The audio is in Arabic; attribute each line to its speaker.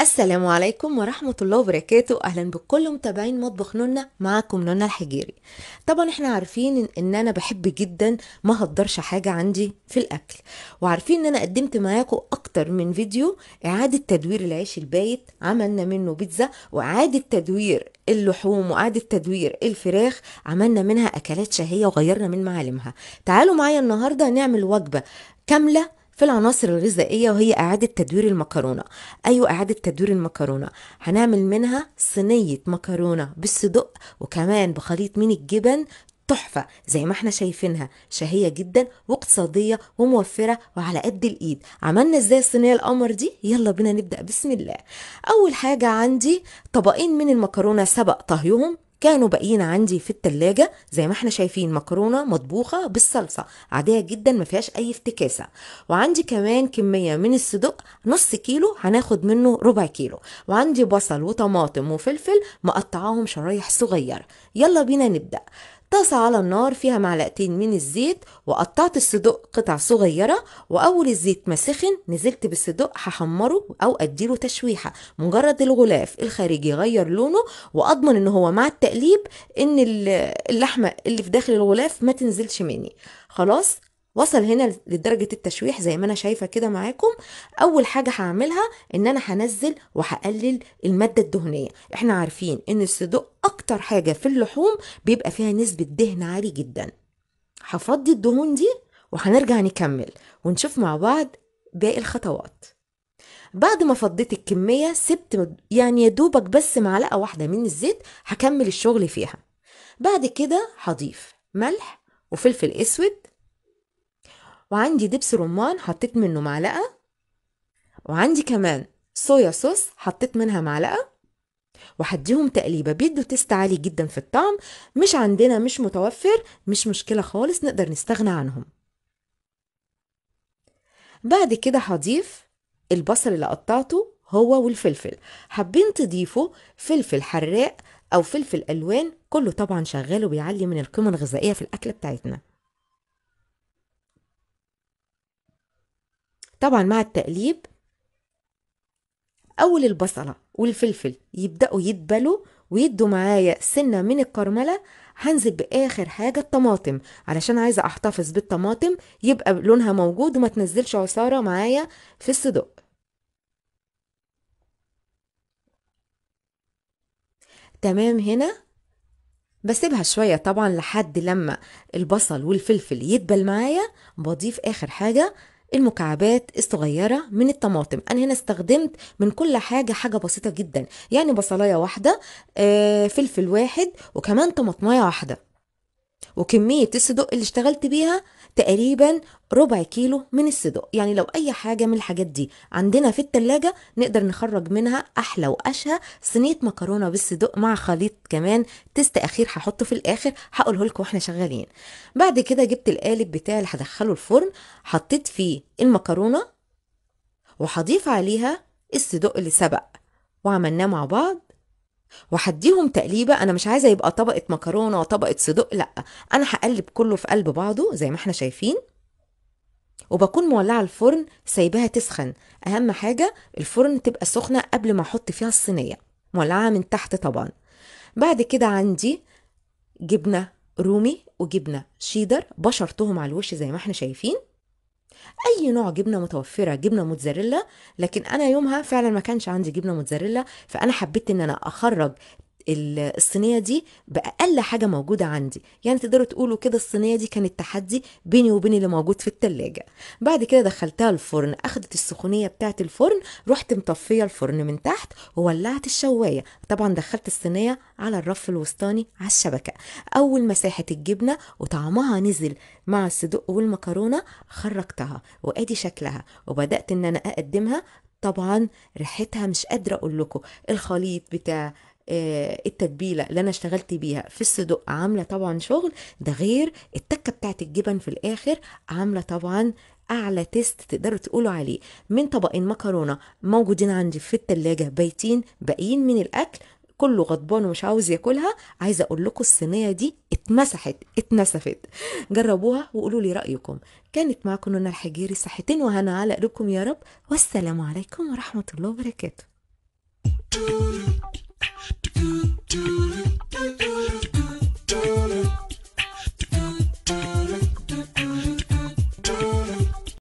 Speaker 1: السلام عليكم ورحمة الله وبركاته أهلا بكل متابعين مطبخ نونا معاكم نونا الحجيري طبعا احنا عارفين إن, انا بحب جدا ما هقدرش حاجة عندي في الاكل وعارفين ان انا قدمت معاكم اكتر من فيديو اعادة تدوير العيش البايت عملنا منه بيتزا واعادة تدوير اللحوم وإعادة تدوير الفراخ عملنا منها أكلات شهية وغيرنا من معالمها تعالوا معايا النهاردة نعمل وجبة كاملة في العناصر الغذائية وهي إعادة تدوير المكرونة أيوة إعادة تدوير المكرونة هنعمل منها صينية مكرونة بالصدق وكمان بخليط من الجبن تحفة زي ما احنا شايفينها شهية جدا واقتصادية وموفرة وعلى قد الايد عملنا ازاي الصينية القمر دي يلا بينا نبدأ بسم الله اول حاجة عندي طبقين من المكرونة سبق طهيهم كانوا باقيين عندي في التلاجة زي ما احنا شايفين مكرونة مطبوخة بالصلصة عادية جدا ما فيهاش أي افتكاسة وعندي كمان كمية من الصدق نص كيلو هناخد منه ربع كيلو وعندي بصل وطماطم وفلفل مقطعاهم شرايح صغير يلا بينا نبدأ طاسة على النار فيها معلقتين من الزيت وقطعت الصدق قطع صغيرة وأول الزيت ما سخن نزلت بالصدق هحمره أو أديله تشويحة مجرد الغلاف الخارجي غير لونه وأضمن إن هو مع التقليب إن اللحمة اللي في داخل الغلاف ما تنزلش مني خلاص وصل هنا لدرجة التشويح زي ما انا شايفة كده معاكم اول حاجة هعملها ان انا هنزل وهقلل المادة الدهنية احنا عارفين ان الصدوق اكتر حاجة في اللحوم بيبقى فيها نسبة دهن عالي جدا هفضي الدهون دي وهنرجع نكمل ونشوف مع بعض باقي الخطوات بعد ما فضيت الكمية سبت يعني يا دوبك بس معلقة واحدة من الزيت هكمل الشغل فيها بعد كده هضيف ملح وفلفل اسود وعندي دبس رمان حطيت منه معلقة وعندي كمان صويا صوص حطيت منها معلقة وحديهم تقليبه بيدوا تيست عالي جدا في الطعم مش عندنا مش متوفر مش مشكله خالص نقدر نستغنى عنهم بعد كده هضيف البصل اللي قطعته هو والفلفل حابين تضيفوا فلفل حراق او فلفل الوان كله طبعا شغال وبيعلي من القيمه الغذائيه في الاكله بتاعتنا طبعا مع التقليب أول البصلة والفلفل يبدأوا يدبلوا ويدوا معايا سنة من الكرملة هنزل بآخر حاجة الطماطم علشان عايزة أحتفظ بالطماطم يبقى لونها موجود وما تنزلش عصارة معايا في الصدق تمام هنا بسيبها شوية طبعا لحد لما البصل والفلفل يدبل معايا بضيف آخر حاجة المكعبات الصغيرة من الطماطم أنا هنا استخدمت من كل حاجة حاجة بسيطة جدا يعني بصلاية واحدة آه، فلفل واحد وكمان طماطماية واحدة وكمية الصدق اللي اشتغلت بيها تقريبا ربع كيلو من الصدق يعني لو أي حاجة من الحاجات دي عندنا في التلاجة نقدر نخرج منها أحلى وأشهى صينية مكرونة بالصدق مع خليط كمان تست أخير هحطه في الآخر هقوله لكم واحنا شغالين بعد كده جبت القالب بتاعي اللي هدخله الفرن حطيت فيه المكرونة وهضيف عليها الصدق اللي سبق وعملناه مع بعض وهديهم تقليبه انا مش عايزه يبقى طبقه مكرونه وطبقه صدق لا انا هقلب كله في قلب بعضه زي ما احنا شايفين وبكون مولعه الفرن سايباها تسخن اهم حاجه الفرن تبقى سخنه قبل ما احط فيها الصينيه مولعه من تحت طبعا بعد كده عندي جبنه رومي وجبنه شيدر بشرتهم على الوش زي ما احنا شايفين اي نوع جبنه متوفره جبنه موتزاريلا لكن انا يومها فعلا ما كانش عندي جبنه موتزاريلا فانا حبيت ان انا اخرج الصينيه دي باقل حاجه موجوده عندي يعني تقدروا تقولوا كده الصينيه دي كانت تحدي بيني وبين اللي موجود في التلاجة بعد كده دخلتها الفرن اخدت السخونيه بتاعت الفرن رحت مطفيه الفرن من تحت وولعت الشوايه طبعا دخلت الصينيه على الرف الوسطاني على الشبكه اول مساحه الجبنه وطعمها نزل مع الصدق والمكرونه خرجتها وادي شكلها وبدات ان انا اقدمها طبعا ريحتها مش قادره اقول لكم الخليط بتاع آه، التتبيله اللي انا اشتغلت بيها في الصدق عامله طبعا شغل ده غير التكه بتاعت الجبن في الاخر عامله طبعا اعلى تيست تقدروا تقولوا عليه من طبقين مكرونه موجودين عندي في التلاجة بايتين باقيين من الاكل كله غضبان ومش عاوز ياكلها عايزه اقول لكم الصينيه دي اتمسحت اتنسفت جربوها وقولوا لي رايكم كانت معكم نونا الحجيري صحتين وهنا على قلوبكم يا رب والسلام عليكم ورحمه الله وبركاته